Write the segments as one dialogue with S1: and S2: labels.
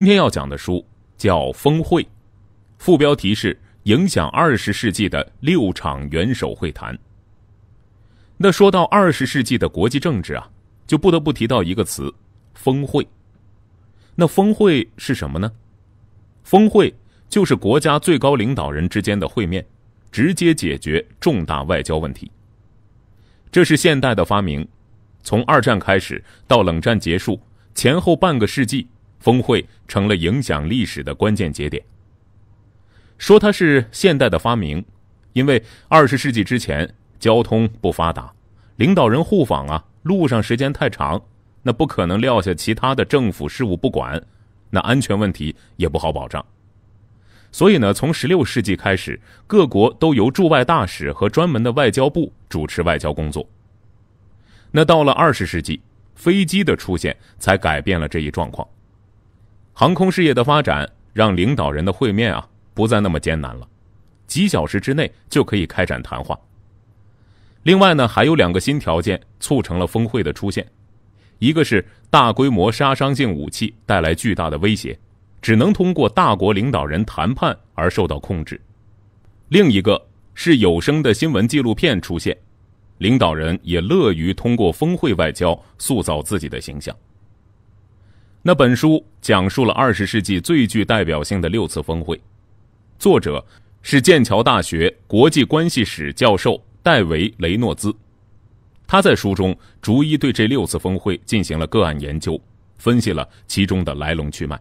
S1: 今天要讲的书叫《峰会》，副标题是“影响二十世纪的六场元首会谈”。那说到二十世纪的国际政治啊，就不得不提到一个词——峰会。那峰会是什么呢？峰会就是国家最高领导人之间的会面，直接解决重大外交问题。这是现代的发明，从二战开始到冷战结束，前后半个世纪。峰会成了影响历史的关键节点。说它是现代的发明，因为二十世纪之前交通不发达，领导人互访啊，路上时间太长，那不可能撂下其他的政府事务不管，那安全问题也不好保障。所以呢，从十六世纪开始，各国都由驻外大使和专门的外交部主持外交工作。那到了二十世纪，飞机的出现才改变了这一状况。航空事业的发展让领导人的会面啊不再那么艰难了，几小时之内就可以开展谈话。另外呢，还有两个新条件促成了峰会的出现，一个是大规模杀伤性武器带来巨大的威胁，只能通过大国领导人谈判而受到控制；另一个是有声的新闻纪录片出现，领导人也乐于通过峰会外交塑造自己的形象。那本书讲述了二十世纪最具代表性的六次峰会，作者是剑桥大学国际关系史教授戴维·雷诺兹。他在书中逐一对这六次峰会进行了个案研究，分析了其中的来龙去脉。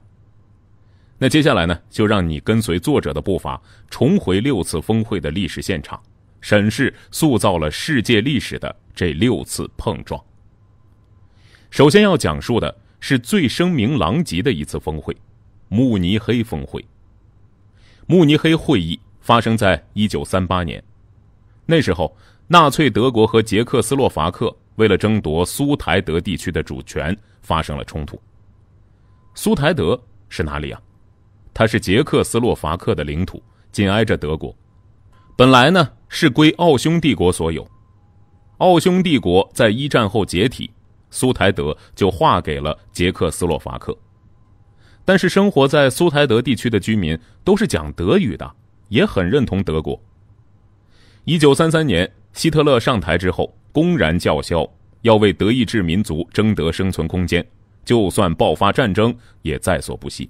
S1: 那接下来呢，就让你跟随作者的步伐，重回六次峰会的历史现场，审视塑造了世界历史的这六次碰撞。首先要讲述的。是最声名狼藉的一次峰会——慕尼黑峰会。慕尼黑会议发生在一九三八年，那时候纳粹德国和捷克斯洛伐克为了争夺苏台德地区的主权发生了冲突。苏台德是哪里啊？它是捷克斯洛伐克的领土，紧挨着德国。本来呢是归奥匈帝国所有，奥匈帝国在一战后解体。苏台德就划给了捷克斯洛伐克，但是生活在苏台德地区的居民都是讲德语的，也很认同德国。一九三三年，希特勒上台之后，公然叫嚣要为德意志民族争得生存空间，就算爆发战争也在所不惜。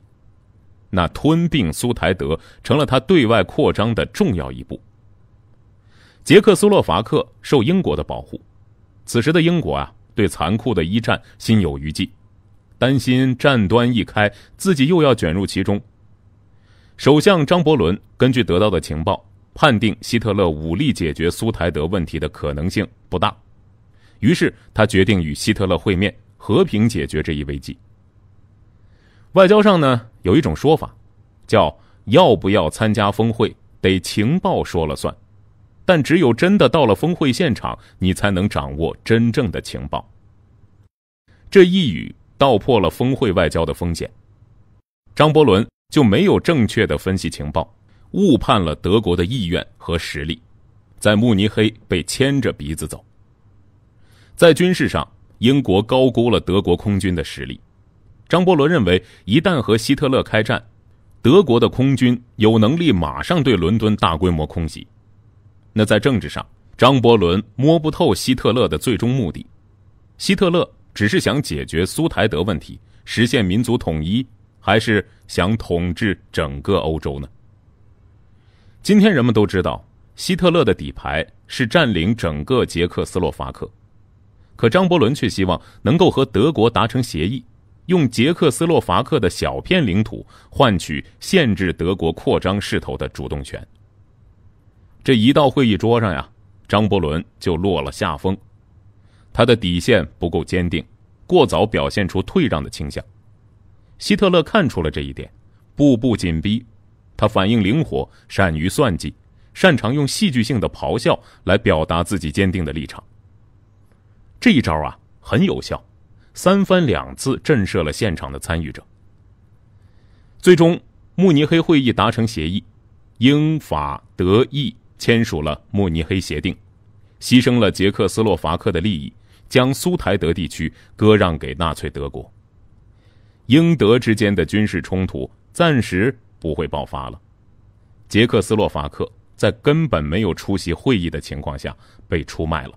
S1: 那吞并苏台德成了他对外扩张的重要一步。捷克斯洛伐克受英国的保护，此时的英国啊。对残酷的一战心有余悸，担心战端一开，自己又要卷入其中。首相张伯伦根据得到的情报，判定希特勒武力解决苏台德问题的可能性不大，于是他决定与希特勒会面，和平解决这一危机。外交上呢，有一种说法，叫要不要参加峰会，得情报说了算。但只有真的到了峰会现场，你才能掌握真正的情报。这一语道破了峰会外交的风险。张伯伦就没有正确的分析情报，误判了德国的意愿和实力，在慕尼黑被牵着鼻子走。在军事上，英国高估了德国空军的实力。张伯伦认为，一旦和希特勒开战，德国的空军有能力马上对伦敦大规模空袭。那在政治上，张伯伦摸不透希特勒的最终目的：希特勒只是想解决苏台德问题，实现民族统一，还是想统治整个欧洲呢？今天人们都知道，希特勒的底牌是占领整个捷克斯洛伐克，可张伯伦却希望能够和德国达成协议，用捷克斯洛伐克的小片领土换取限制德国扩张势头的主动权。这一到会议桌上呀，张伯伦就落了下风，他的底线不够坚定，过早表现出退让的倾向。希特勒看出了这一点，步步紧逼。他反应灵活，善于算计，擅长用戏剧性的咆哮来表达自己坚定的立场。这一招啊很有效，三番两次震慑了现场的参与者。最终，慕尼黑会议达成协议，英法德意。签署了慕尼黑协定，牺牲了捷克斯洛伐克的利益，将苏台德地区割让给纳粹德国。英德之间的军事冲突暂时不会爆发了。捷克斯洛伐克在根本没有出席会议的情况下被出卖了。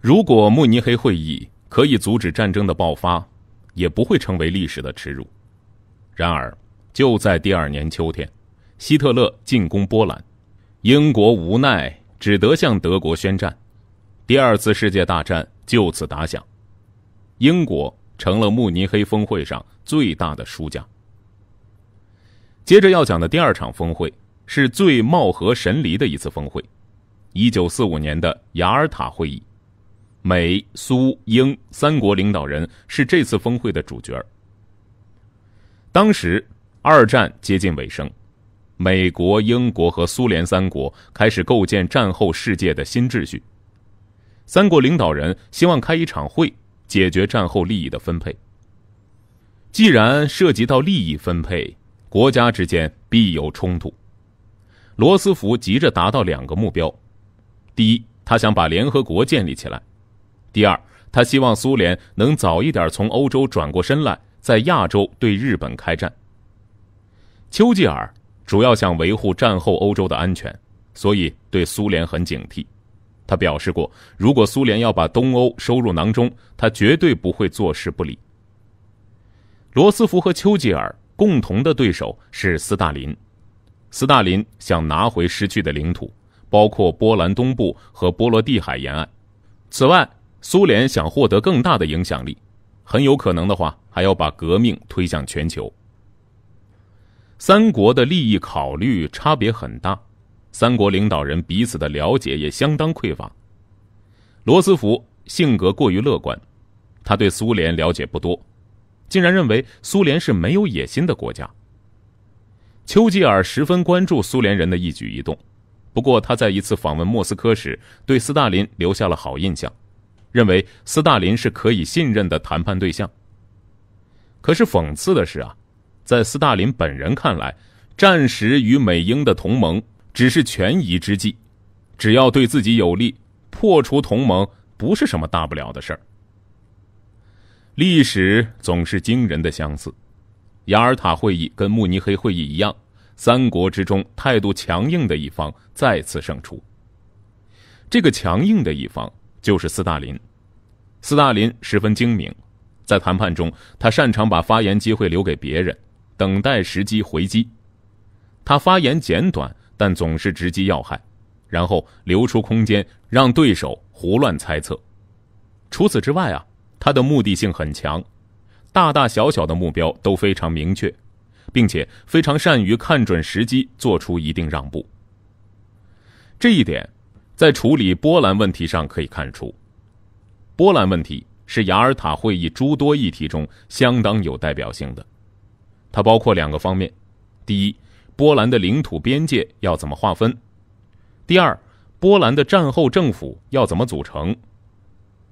S1: 如果慕尼黑会议可以阻止战争的爆发，也不会成为历史的耻辱。然而，就在第二年秋天，希特勒进攻波兰。英国无奈，只得向德国宣战，第二次世界大战就此打响。英国成了慕尼黑峰会上最大的输家。接着要讲的第二场峰会，是最貌合神离的一次峰会——一九四五年的雅尔塔会议。美、苏、英三国领导人是这次峰会的主角。当时，二战接近尾声。美国、英国和苏联三国开始构建战后世界的新秩序。三国领导人希望开一场会，解决战后利益的分配。既然涉及到利益分配，国家之间必有冲突。罗斯福急着达到两个目标：第一，他想把联合国建立起来；第二，他希望苏联能早一点从欧洲转过身来，在亚洲对日本开战。丘吉尔。主要想维护战后欧洲的安全，所以对苏联很警惕。他表示过，如果苏联要把东欧收入囊中，他绝对不会坐视不理。罗斯福和丘吉尔共同的对手是斯大林，斯大林想拿回失去的领土，包括波兰东部和波罗的海沿岸。此外，苏联想获得更大的影响力，很有可能的话，还要把革命推向全球。三国的利益考虑差别很大，三国领导人彼此的了解也相当匮乏。罗斯福性格过于乐观，他对苏联了解不多，竟然认为苏联是没有野心的国家。丘吉尔十分关注苏联人的一举一动，不过他在一次访问莫斯科时对斯大林留下了好印象，认为斯大林是可以信任的谈判对象。可是讽刺的是啊。在斯大林本人看来，战时与美英的同盟只是权宜之计，只要对自己有利，破除同盟不是什么大不了的事儿。历史总是惊人的相似，雅尔塔会议跟慕尼黑会议一样，三国之中态度强硬的一方再次胜出。这个强硬的一方就是斯大林。斯大林十分精明，在谈判中他擅长把发言机会留给别人。等待时机回击，他发言简短，但总是直击要害，然后留出空间让对手胡乱猜测。除此之外啊，他的目的性很强，大大小小的目标都非常明确，并且非常善于看准时机做出一定让步。这一点，在处理波兰问题上可以看出。波兰问题是雅尔塔会议诸多议题中相当有代表性的。它包括两个方面：第一，波兰的领土边界要怎么划分；第二，波兰的战后政府要怎么组成。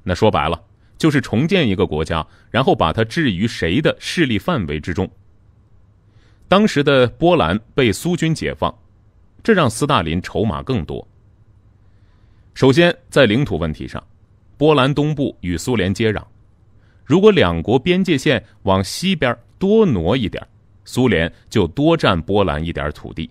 S1: 那说白了，就是重建一个国家，然后把它置于谁的势力范围之中。当时的波兰被苏军解放，这让斯大林筹码更多。首先在领土问题上，波兰东部与苏联接壤，如果两国边界线往西边多挪一点儿，苏联就多占波兰一点土地。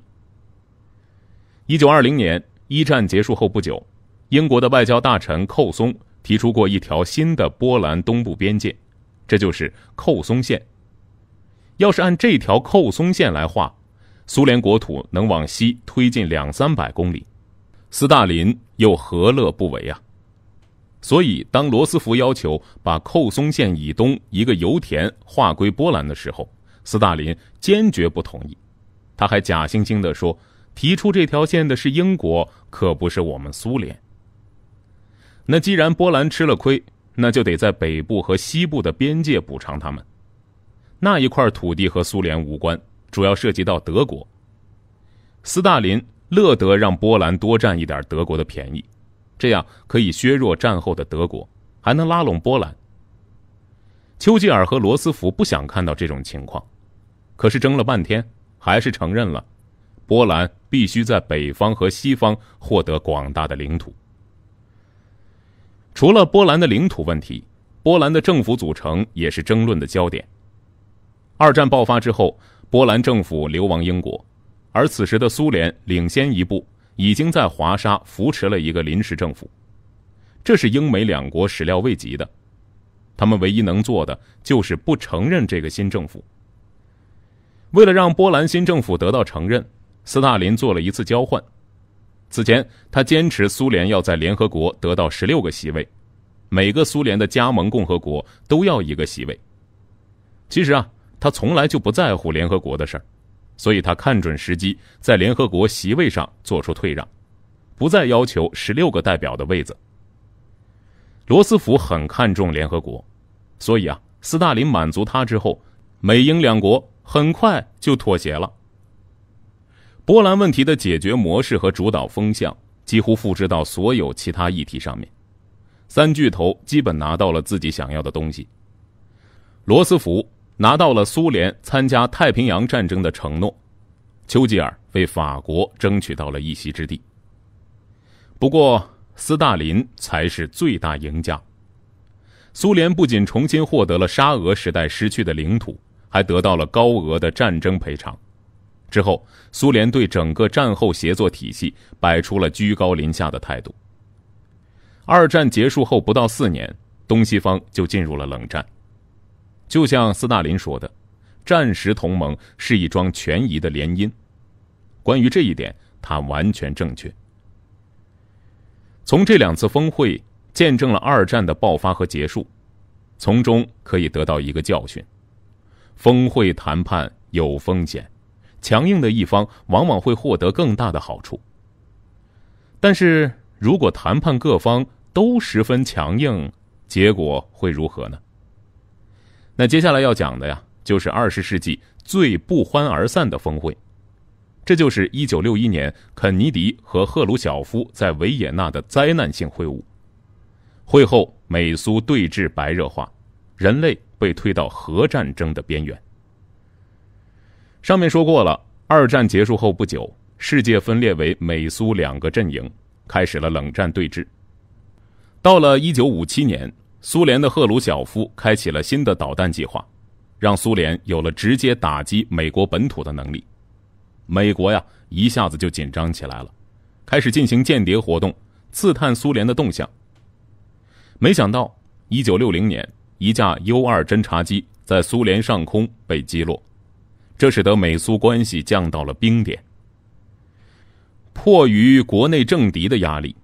S1: 一九二零年，一战结束后不久，英国的外交大臣寇松提出过一条新的波兰东部边界，这就是寇松线。要是按这条寇松线来画，苏联国土能往西推进两三百公里，斯大林又何乐不为啊？所以，当罗斯福要求把寇松县以东一个油田划归波兰的时候，斯大林坚决不同意。他还假惺惺地说：“提出这条线的是英国，可不是我们苏联。”那既然波兰吃了亏，那就得在北部和西部的边界补偿他们。那一块土地和苏联无关，主要涉及到德国。斯大林乐得让波兰多占一点德国的便宜。这样可以削弱战后的德国，还能拉拢波兰。丘吉尔和罗斯福不想看到这种情况，可是争了半天，还是承认了波兰必须在北方和西方获得广大的领土。除了波兰的领土问题，波兰的政府组成也是争论的焦点。二战爆发之后，波兰政府流亡英国，而此时的苏联领先一步。已经在华沙扶持了一个临时政府，这是英美两国始料未及的。他们唯一能做的就是不承认这个新政府。为了让波兰新政府得到承认，斯大林做了一次交换。此前，他坚持苏联要在联合国得到十六个席位，每个苏联的加盟共和国都要一个席位。其实啊，他从来就不在乎联合国的事儿。所以他看准时机，在联合国席位上做出退让，不再要求十六个代表的位子。罗斯福很看重联合国，所以啊，斯大林满足他之后，美英两国很快就妥协了。波兰问题的解决模式和主导风向几乎复制到所有其他议题上面，三巨头基本拿到了自己想要的东西。罗斯福。拿到了苏联参加太平洋战争的承诺，丘吉尔为法国争取到了一席之地。不过，斯大林才是最大赢家。苏联不仅重新获得了沙俄时代失去的领土，还得到了高额的战争赔偿。之后，苏联对整个战后协作体系摆出了居高临下的态度。二战结束后不到四年，东西方就进入了冷战。就像斯大林说的，“战时同盟是一桩权宜的联姻。”关于这一点，他完全正确。从这两次峰会见证了二战的爆发和结束，从中可以得到一个教训：峰会谈判有风险，强硬的一方往往会获得更大的好处。但是如果谈判各方都十分强硬，结果会如何呢？那接下来要讲的呀，就是二十世纪最不欢而散的峰会，这就是一九六一年肯尼迪和赫鲁晓夫在维也纳的灾难性会晤。会后，美苏对峙白热化，人类被推到核战争的边缘。上面说过了，二战结束后不久，世界分裂为美苏两个阵营，开始了冷战对峙。到了一九五七年。苏联的赫鲁晓夫开启了新的导弹计划，让苏联有了直接打击美国本土的能力。美国呀一下子就紧张起来了，开始进行间谍活动，刺探苏联的动向。没想到，一九六零年，一架 U 二侦察机在苏联上空被击落，这使得美苏关系降到了冰点。迫于国内政敌的压力，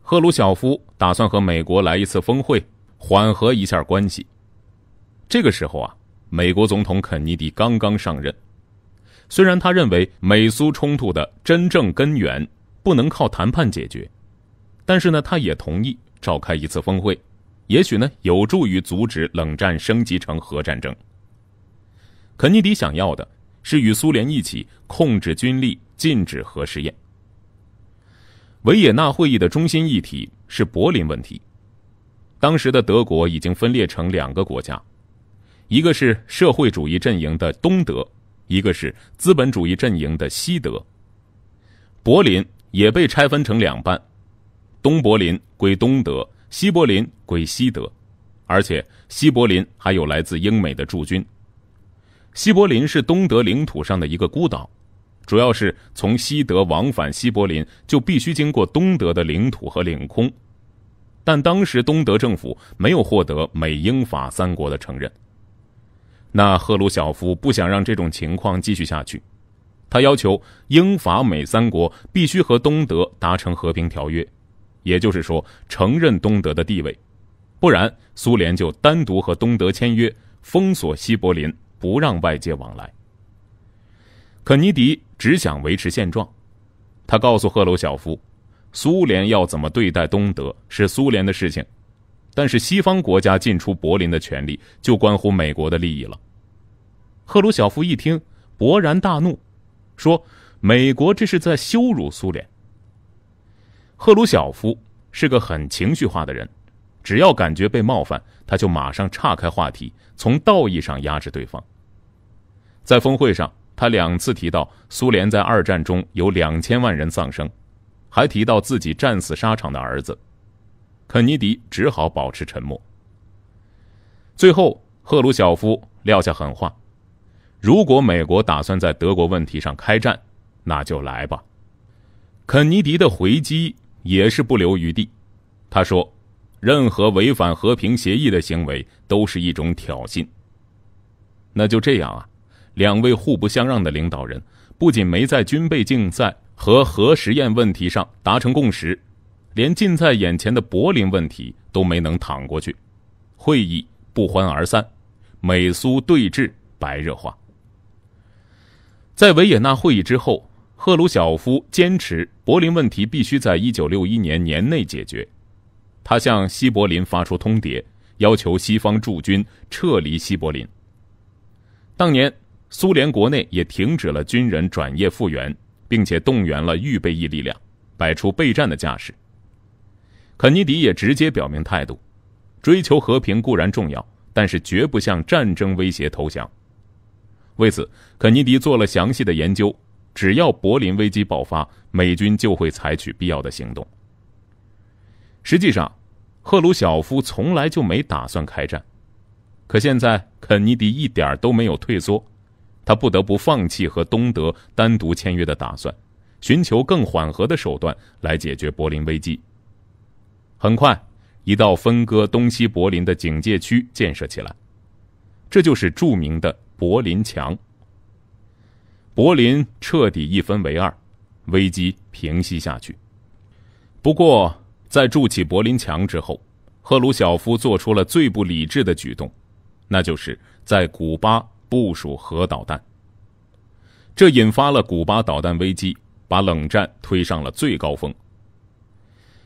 S1: 赫鲁晓夫打算和美国来一次峰会。缓和一下关系。这个时候啊，美国总统肯尼迪刚刚上任。虽然他认为美苏冲突的真正根源不能靠谈判解决，但是呢，他也同意召开一次峰会，也许呢有助于阻止冷战升级成核战争。肯尼迪想要的是与苏联一起控制军力，禁止核试验。维也纳会议的中心议题是柏林问题。当时的德国已经分裂成两个国家，一个是社会主义阵营的东德，一个是资本主义阵营的西德。柏林也被拆分成两半，东柏林归东德，西柏林归西德，而且西柏林还有来自英美的驻军。西柏林是东德领土上的一个孤岛，主要是从西德往返西柏林就必须经过东德的领土和领空。但当时东德政府没有获得美英法三国的承认。那赫鲁晓夫不想让这种情况继续下去，他要求英法美三国必须和东德达成和平条约，也就是说承认东德的地位，不然苏联就单独和东德签约，封锁西柏林，不让外界往来。肯尼迪只想维持现状，他告诉赫鲁晓夫。苏联要怎么对待东德是苏联的事情，但是西方国家进出柏林的权利就关乎美国的利益了。赫鲁晓夫一听，勃然大怒，说：“美国这是在羞辱苏联。”赫鲁晓夫是个很情绪化的人，只要感觉被冒犯，他就马上岔开话题，从道义上压制对方。在峰会上，他两次提到苏联在二战中有两千万人丧生。还提到自己战死沙场的儿子，肯尼迪只好保持沉默。最后，赫鲁晓夫撂下狠话：“如果美国打算在德国问题上开战，那就来吧。”肯尼迪的回击也是不留余地，他说：“任何违反和平协议的行为都是一种挑衅。”那就这样啊！两位互不相让的领导人不仅没在军备竞赛。和核实验问题上达成共识，连近在眼前的柏林问题都没能躺过去，会议不欢而散，美苏对峙白热化。在维也纳会议之后，赫鲁晓夫坚持柏林问题必须在一九六一年年内解决，他向西柏林发出通牒，要求西方驻军撤离西柏林。当年，苏联国内也停止了军人转业复员。并且动员了预备役力量，摆出备战的架势。肯尼迪也直接表明态度：追求和平固然重要，但是绝不向战争威胁投降。为此，肯尼迪做了详细的研究。只要柏林危机爆发，美军就会采取必要的行动。实际上，赫鲁晓夫从来就没打算开战，可现在肯尼迪一点都没有退缩。他不得不放弃和东德单独签约的打算，寻求更缓和的手段来解决柏林危机。很快，一道分割东西柏林的警戒区建设起来，这就是著名的柏林墙。柏林彻底一分为二，危机平息下去。不过，在筑起柏林墙之后，赫鲁晓夫做出了最不理智的举动，那就是在古巴。部署核导弹，这引发了古巴导弹危机，把冷战推上了最高峰。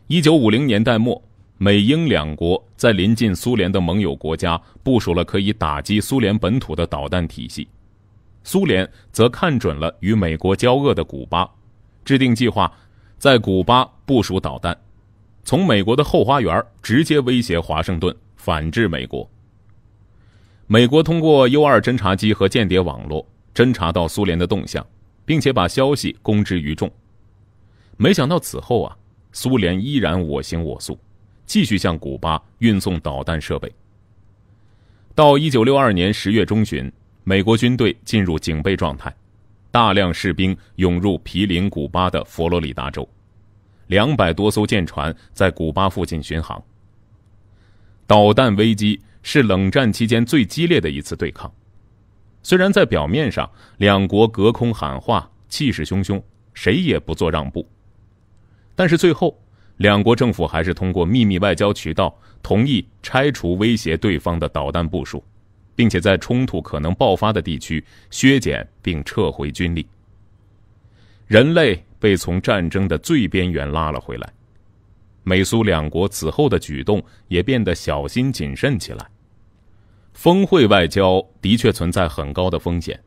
S1: 一九五零年代末，美英两国在临近苏联的盟友国家部署了可以打击苏联本土的导弹体系，苏联则看准了与美国交恶的古巴，制定计划在古巴部署导弹，从美国的后花园直接威胁华盛顿，反制美国。美国通过 U-2 侦察机和间谍网络侦察到苏联的动向，并且把消息公之于众。没想到此后啊，苏联依然我行我素，继续向古巴运送导弹设备。到一九六二年十月中旬，美国军队进入警备状态，大量士兵涌入毗邻古巴的佛罗里达州，两百多艘舰船在古巴附近巡航。导弹危机。是冷战期间最激烈的一次对抗。虽然在表面上，两国隔空喊话，气势汹汹，谁也不做让步，但是最后，两国政府还是通过秘密外交渠道同意拆除威胁对方的导弹部署，并且在冲突可能爆发的地区削减并撤回军力。人类被从战争的最边缘拉了回来。美苏两国此后的举动也变得小心谨慎起来。峰会外交的确存在很高的风险，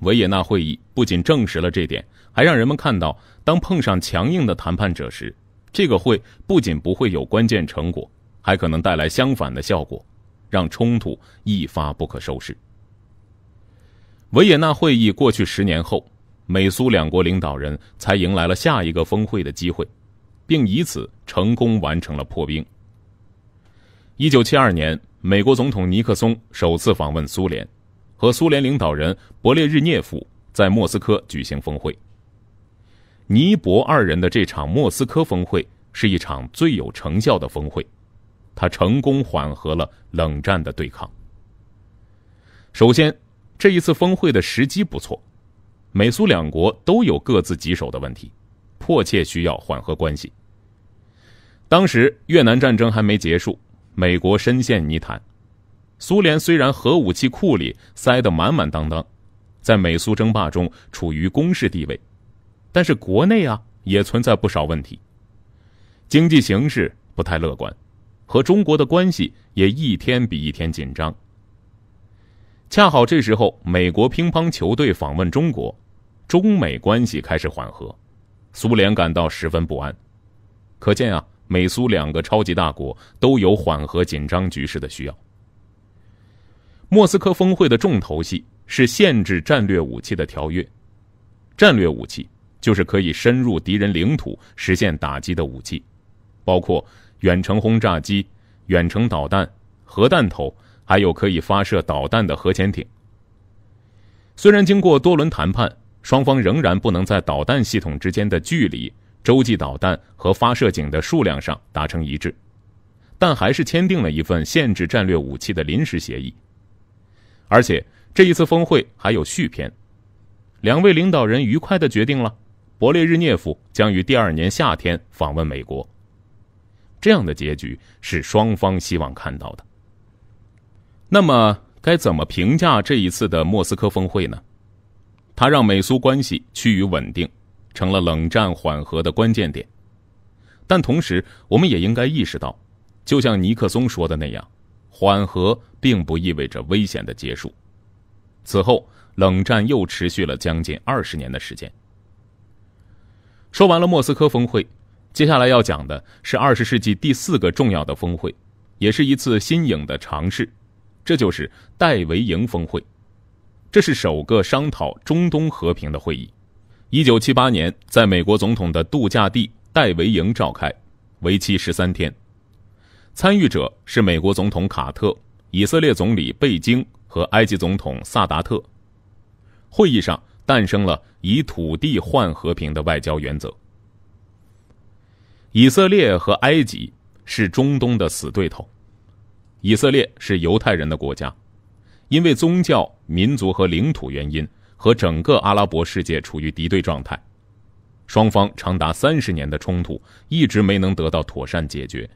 S1: 维也纳会议不仅证实了这点，还让人们看到，当碰上强硬的谈判者时，这个会不仅不会有关键成果，还可能带来相反的效果，让冲突一发不可收拾。维也纳会议过去十年后，美苏两国领导人才迎来了下一个峰会的机会，并以此成功完成了破冰。一九七二年。美国总统尼克松首次访问苏联，和苏联领导人勃列日涅夫在莫斯科举行峰会。尼泊二人的这场莫斯科峰会是一场最有成效的峰会，他成功缓和了冷战的对抗。首先，这一次峰会的时机不错，美苏两国都有各自棘手的问题，迫切需要缓和关系。当时越南战争还没结束。美国深陷泥潭，苏联虽然核武器库里塞得满满当当，在美苏争霸中处于攻势地位，但是国内啊也存在不少问题，经济形势不太乐观，和中国的关系也一天比一天紧张。恰好这时候美国乒乓球队访问中国，中美关系开始缓和，苏联感到十分不安，可见啊。美苏两个超级大国都有缓和紧张局势的需要。莫斯科峰会的重头戏是限制战略武器的条约。战略武器就是可以深入敌人领土实现打击的武器，包括远程轰炸机、远程导弹、核弹头，还有可以发射导弹的核潜艇。虽然经过多轮谈判，双方仍然不能在导弹系统之间的距离。洲际导弹和发射井的数量上达成一致，但还是签订了一份限制战略武器的临时协议。而且这一次峰会还有续篇，两位领导人愉快的决定了，勃列日涅夫将于第二年夏天访问美国。这样的结局是双方希望看到的。那么该怎么评价这一次的莫斯科峰会呢？它让美苏关系趋于稳定。成了冷战缓和的关键点，但同时，我们也应该意识到，就像尼克松说的那样，缓和并不意味着危险的结束。此后，冷战又持续了将近二十年的时间。说完了莫斯科峰会，接下来要讲的是二十世纪第四个重要的峰会，也是一次新颖的尝试，这就是戴维营峰会。这是首个商讨中东和平的会议。一九七八年，在美国总统的度假地戴维营召开，为期十三天。参与者是美国总统卡特、以色列总理贝京和埃及总统萨达特。会议上诞生了以土地换和平的外交原则。以色列和埃及是中东的死对头。以色列是犹太人的国家，因为宗教、民族和领土原因。和整个阿拉伯世界处于敌对状态，双方长达三十年的冲突一直没能得到妥善解决。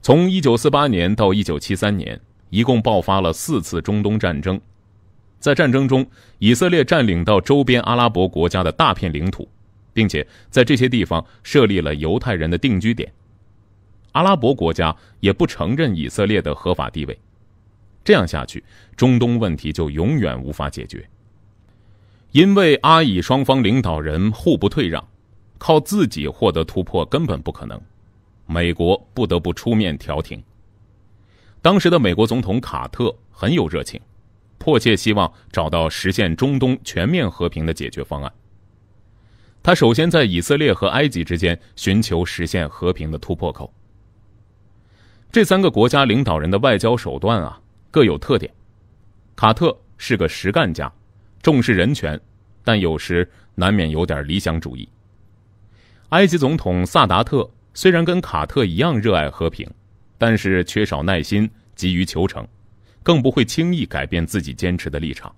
S1: 从一九四八年到一九七三年，一共爆发了四次中东战争。在战争中，以色列占领到周边阿拉伯国家的大片领土，并且在这些地方设立了犹太人的定居点。阿拉伯国家也不承认以色列的合法地位。这样下去，中东问题就永远无法解决。因为阿以双方领导人互不退让，靠自己获得突破根本不可能，美国不得不出面调停。当时的美国总统卡特很有热情，迫切希望找到实现中东全面和平的解决方案。他首先在以色列和埃及之间寻求实现和平的突破口。这三个国家领导人的外交手段啊各有特点，卡特是个实干家。重视人权，但有时难免有点理想主义。埃及总统萨达特虽然跟卡特一样热爱和平，但是缺少耐心，急于求成，更不会轻易改变自己坚持的立场。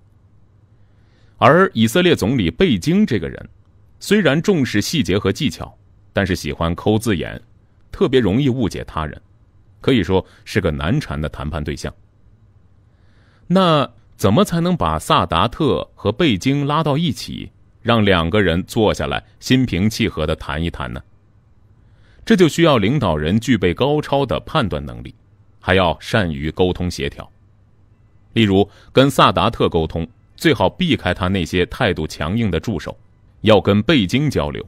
S1: 而以色列总理贝京这个人，虽然重视细节和技巧，但是喜欢抠字眼，特别容易误解他人，可以说是个难缠的谈判对象。那？怎么才能把萨达特和贝京拉到一起，让两个人坐下来心平气和地谈一谈呢？这就需要领导人具备高超的判断能力，还要善于沟通协调。例如，跟萨达特沟通，最好避开他那些态度强硬的助手，要跟贝京交流。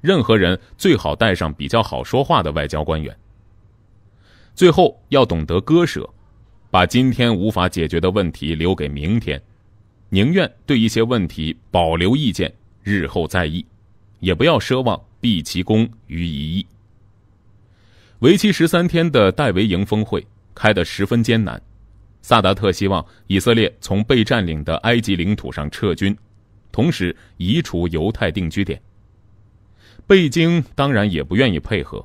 S1: 任何人最好带上比较好说话的外交官员。最后，要懂得割舍。把今天无法解决的问题留给明天，宁愿对一些问题保留意见，日后再议，也不要奢望毕其功于一役。为期十三天的戴维营峰会开得十分艰难，萨达特希望以色列从被占领的埃及领土上撤军，同时移除犹太定居点。贝京当然也不愿意配合，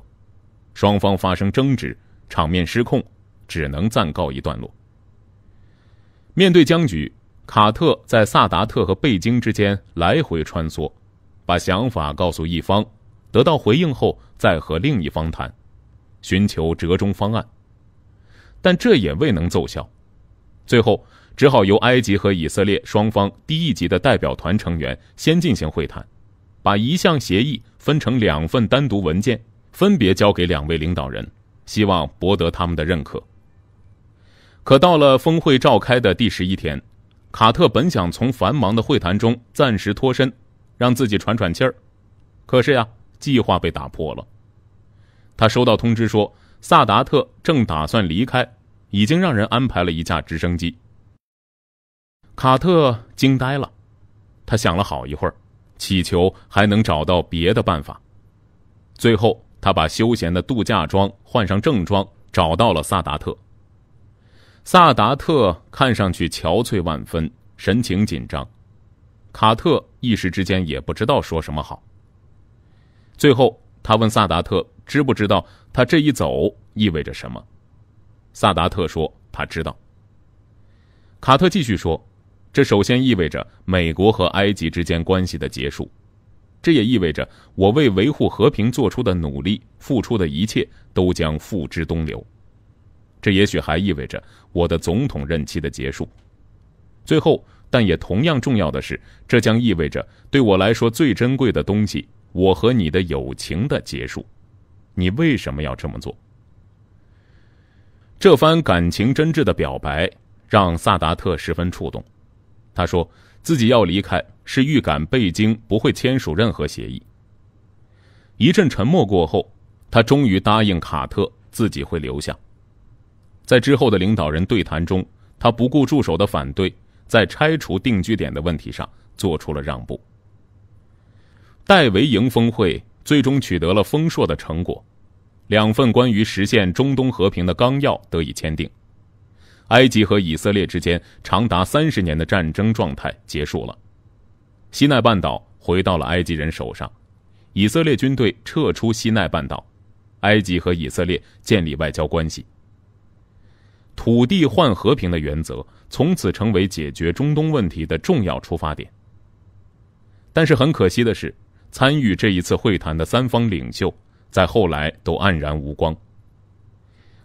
S1: 双方发生争执，场面失控。只能暂告一段落。面对僵局，卡特在萨达特和贝京之间来回穿梭，把想法告诉一方，得到回应后再和另一方谈，寻求折中方案。但这也未能奏效，最后只好由埃及和以色列双方低一级的代表团成员先进行会谈，把一项协议分成两份单独文件，分别交给两位领导人，希望博得他们的认可。可到了峰会召开的第十一天，卡特本想从繁忙的会谈中暂时脱身，让自己喘喘气儿。可是呀，计划被打破了。他收到通知说，萨达特正打算离开，已经让人安排了一架直升机。卡特惊呆了，他想了好一会儿，祈求还能找到别的办法。最后，他把休闲的度假装换上正装，找到了萨达特。萨达特看上去憔悴万分，神情紧张。卡特一时之间也不知道说什么好。最后，他问萨达特：“知不知道他这一走意味着什么？”萨达特说：“他知道。”卡特继续说：“这首先意味着美国和埃及之间关系的结束，这也意味着我为维护和平做出的努力、付出的一切都将付之东流。”这也许还意味着我的总统任期的结束。最后，但也同样重要的是，这将意味着对我来说最珍贵的东西——我和你的友情的结束。你为什么要这么做？这番感情真挚的表白让萨达特十分触动。他说自己要离开是预感贝京不会签署任何协议。一阵沉默过后，他终于答应卡特自己会留下。在之后的领导人对谈中，他不顾助手的反对，在拆除定居点的问题上做出了让步。戴维营峰会最终取得了丰硕的成果，两份关于实现中东和平的纲要得以签订，埃及和以色列之间长达三十年的战争状态结束了，西奈半岛回到了埃及人手上，以色列军队撤出西奈半岛，埃及和以色列建立外交关系。土地换和平的原则从此成为解决中东问题的重要出发点。但是很可惜的是，参与这一次会谈的三方领袖在后来都黯然无光。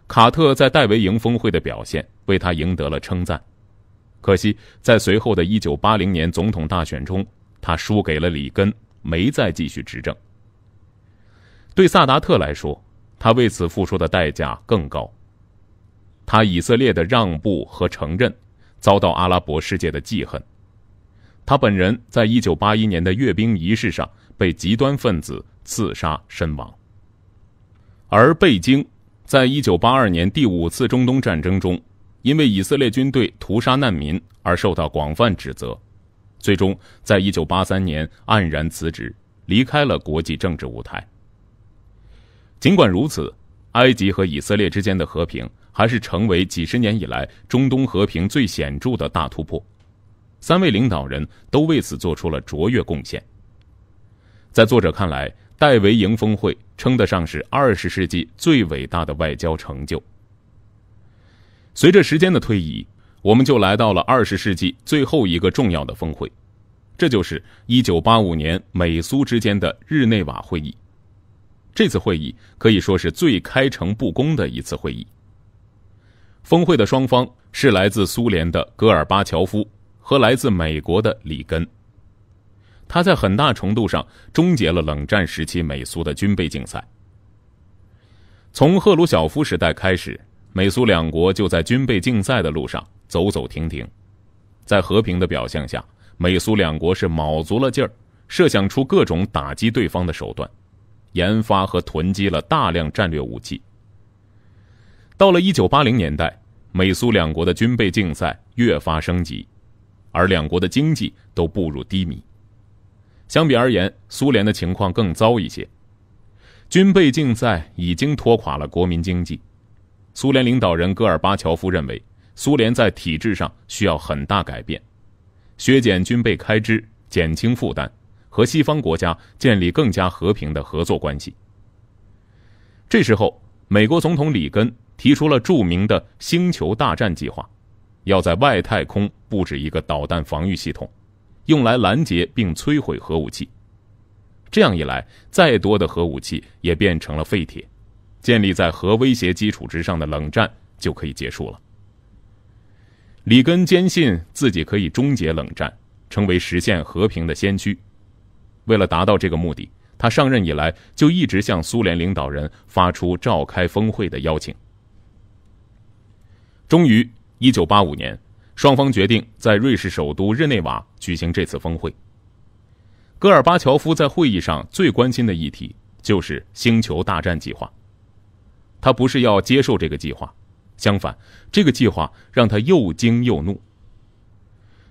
S1: 卡特在戴维营峰会的表现为他赢得了称赞，可惜在随后的1980年总统大选中，他输给了里根，没再继续执政。对萨达特来说，他为此付出的代价更高。他以色列的让步和承认，遭到阿拉伯世界的记恨。他本人在一九八一年的阅兵仪式上被极端分子刺杀身亡。而贝京，在一九八二年第五次中东战争中，因为以色列军队屠杀难民而受到广泛指责，最终在一九八三年黯然辞职，离开了国际政治舞台。尽管如此，埃及和以色列之间的和平。还是成为几十年以来中东和平最显著的大突破，三位领导人都为此做出了卓越贡献。在作者看来，戴维营峰会称得上是二十世纪最伟大的外交成就。随着时间的推移，我们就来到了二十世纪最后一个重要的峰会，这就是一九八五年美苏之间的日内瓦会议。这次会议可以说是最开诚布公的一次会议。峰会的双方是来自苏联的戈尔巴乔夫和来自美国的里根。他在很大程度上终结了冷战时期美苏的军备竞赛。从赫鲁晓夫时代开始，美苏两国就在军备竞赛的路上走走停停。在和平的表象下，美苏两国是卯足了劲儿，设想出各种打击对方的手段，研发和囤积了大量战略武器。到了1980年代，美苏两国的军备竞赛越发升级，而两国的经济都步入低迷。相比而言，苏联的情况更糟一些，军备竞赛已经拖垮了国民经济。苏联领导人戈尔巴乔夫认为，苏联在体制上需要很大改变，削减军备开支，减轻负担，和西方国家建立更加和平的合作关系。这时候，美国总统里根。提出了著名的“星球大战”计划，要在外太空布置一个导弹防御系统，用来拦截并摧毁核武器。这样一来，再多的核武器也变成了废铁，建立在核威胁基础之上的冷战就可以结束了。里根坚信自己可以终结冷战，成为实现和平的先驱。为了达到这个目的，他上任以来就一直向苏联领导人发出召开峰会的邀请。终于，一九八五年，双方决定在瑞士首都日内瓦举行这次峰会。戈尔巴乔夫在会议上最关心的议题就是“星球大战”计划。他不是要接受这个计划，相反，这个计划让他又惊又怒。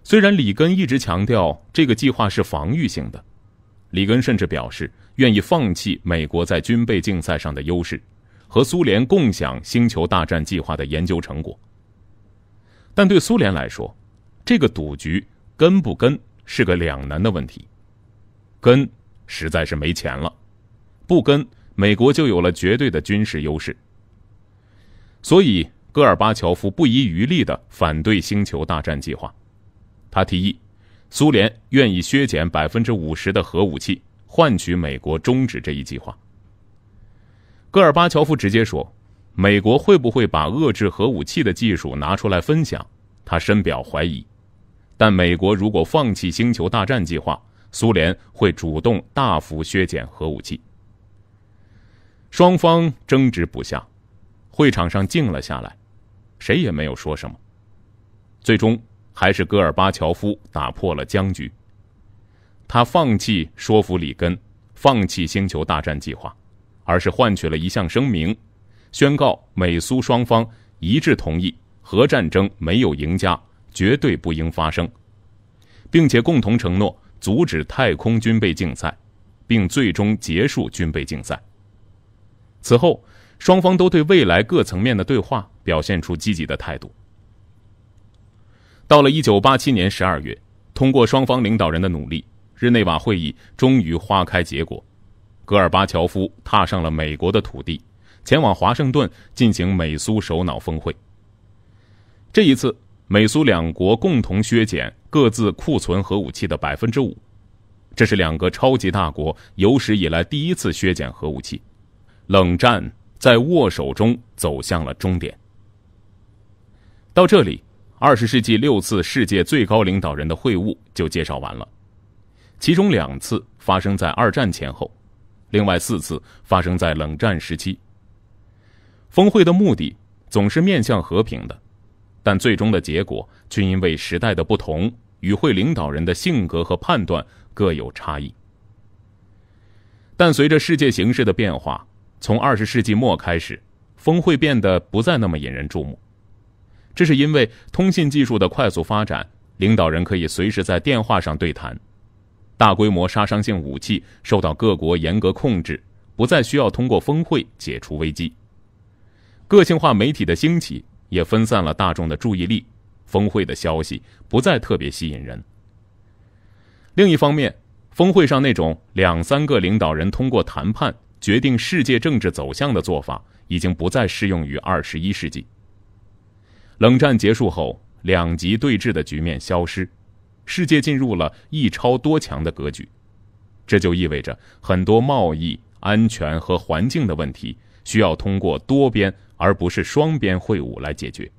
S1: 虽然里根一直强调这个计划是防御性的，里根甚至表示愿意放弃美国在军备竞赛上的优势。和苏联共享《星球大战》计划的研究成果，但对苏联来说，这个赌局跟不跟是个两难的问题。跟，实在是没钱了；不跟，美国就有了绝对的军事优势。所以，戈尔巴乔夫不遗余力地反对《星球大战》计划。他提议，苏联愿意削减百分之五十的核武器，换取美国终止这一计划。戈尔巴乔夫直接说：“美国会不会把遏制核武器的技术拿出来分享？”他深表怀疑。但美国如果放弃星球大战计划，苏联会主动大幅削减核武器。双方争执不下，会场上静了下来，谁也没有说什么。最终，还是戈尔巴乔夫打破了僵局。他放弃说服里根放弃星球大战计划。而是换取了一项声明，宣告美苏双方一致同意，核战争没有赢家，绝对不应发生，并且共同承诺阻止太空军备竞赛，并最终结束军备竞赛。此后，双方都对未来各层面的对话表现出积极的态度。到了1987年12月，通过双方领导人的努力，日内瓦会议终于花开结果。戈尔巴乔夫踏上了美国的土地，前往华盛顿进行美苏首脑峰会。这一次，美苏两国共同削减各自库存核武器的百分之五，这是两个超级大国有史以来第一次削减核武器。冷战在握手中走向了终点。到这里，二十世纪六次世界最高领导人的会晤就介绍完了，其中两次发生在二战前后。另外四次发生在冷战时期。峰会的目的总是面向和平的，但最终的结果却因为时代的不同，与会领导人的性格和判断各有差异。但随着世界形势的变化，从二十世纪末开始，峰会变得不再那么引人注目。这是因为通信技术的快速发展，领导人可以随时在电话上对谈。大规模杀伤性武器受到各国严格控制，不再需要通过峰会解除危机。个性化媒体的兴起也分散了大众的注意力，峰会的消息不再特别吸引人。另一方面，峰会上那种两三个领导人通过谈判决定世界政治走向的做法，已经不再适用于二十一世纪。冷战结束后，两极对峙的局面消失。世界进入了一超多强的格局，这就意味着很多贸易、安全和环境的问题需要通过多边而不是双边会晤来解决。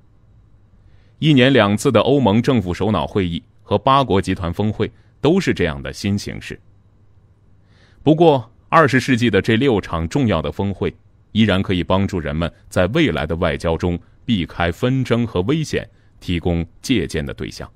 S1: 一年两次的欧盟政府首脑会议和八国集团峰会都是这样的新形式。不过，二十世纪的这六场重要的峰会依然可以帮助人们在未来的外交中避开纷争和危险，提供借鉴的对象。